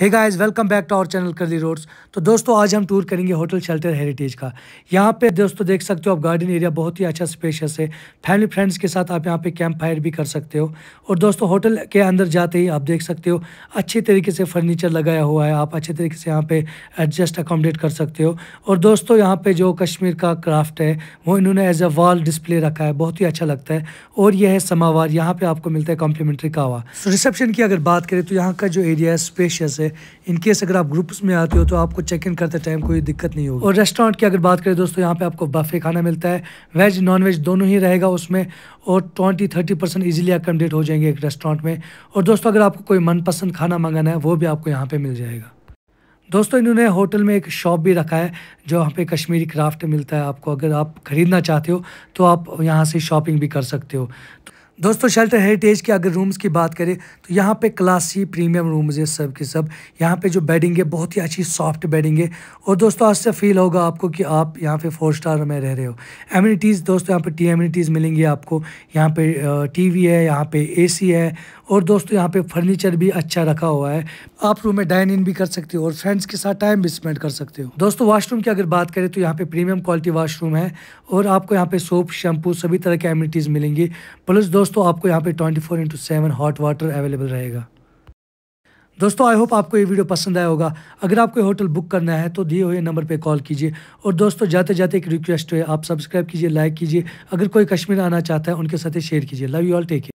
hey guys welcome back to our channel Curly Roads तो दोस्तों आज हम टूर करेंगे होटल शेल्टर हेरिटेज का यहाँ पे दोस्तों देख सकते हो आप गार्डन एरिया बहुत ही अच्छा स्पेशियस है फैमिली फ्रेंड्स के साथ आप यहाँ पे कैंप फायर भी कर सकते हो और दोस्तों होटल के अंदर जाते ही आप देख सकते हो अच्छे तरीके से फर्नीचर लगाया हुआ है आप अच्छे तरीके से यहाँ पर एडजस्ट अकोमोडेट कर सकते हो और दोस्तों यहाँ पर जो कश्मीर का क्राफ्ट है वो इन्होंने एज अ वॉल डिस्प्ले रखा है बहुत ही अच्छा लगता है और यह है समावार यहाँ पर आपको मिलता है कॉम्प्लीमेंट्री कावा रिसेप्शन की अगर बात करें तो यहाँ का जो एरिया है स्पेशियस है है इन केस अगर आप ग्रुप्स में आते हो तो आपको चेक इन करते टाइम कोई दिक्कत नहीं होगी और रेस्टोरेंट की अगर बात करें दोस्तों यहाँ पे आपको बफे खाना मिलता है वेज नॉन वेज दोनों ही रहेगा उसमें और twenty thirty percent easily accommodate हो जाएंगे एक रेस्टोरेंट में और दोस्तों अगर आपको कोई मनपसंद खाना मंगाना है वो भी आपको यहाँ पर मिल जाएगा दोस्तों इन्होंने होटल में एक शॉप भी रखा है जो यहाँ पे कश्मीरी क्राफ्ट मिलता है आपको अगर आप ख़रीदना चाहते हो तो आप यहाँ से शॉपिंग भी कर सकते हो तो दोस्तों शेल्टर हेरिटेज के अगर रूम्स की बात करें तो यहाँ पे क्लासी प्रीमियम रूम्स है सब के सब यहाँ पे जो बेडिंग है बहुत ही अच्छी सॉफ्ट बेडिंग है और दोस्तों आज से फील होगा आपको कि आप यहाँ पे फोर स्टार में रह रहे हो एम्यूनिटीज़ दोस्तों यहाँ पे टी एम्यूनिटीज़ मिलेंगी आपको यहाँ पे टीवी है यहाँ पे सी है और दोस्तों यहाँ पे फर्नीचर भी अच्छा रखा हुआ है आप रूम में डाइन इन भी कर सकते हो और फ्रेंड्स के साथ टाइम भी स्पेंड कर सकते हो दोस्तों वाशरूम की अगर बात करें तो यहाँ पे प्रीमियम क्वालिटी वाशरूम है और आपको यहाँ पे सोप शैम्पू सभी तरह के एम्यूनिटीज़ मिलेंगी प्लस दोस्तों दोस्तों आपको यहाँ पे 24 four into seven hot water available रहेगा दोस्तों आई होप आपको ये वीडियो पसंद आया होगा अगर आपको होटल बुक करना है तो दिए हुए नंबर पे कॉल कीजिए और दोस्तों जाते जाते एक रिक्वेस्ट है आप सब्सक्राइब कीजिए लाइक कीजिए अगर कोई कश्मीर आना चाहता है उनके साथ शेयर कीजिए लव यू ऑल टेक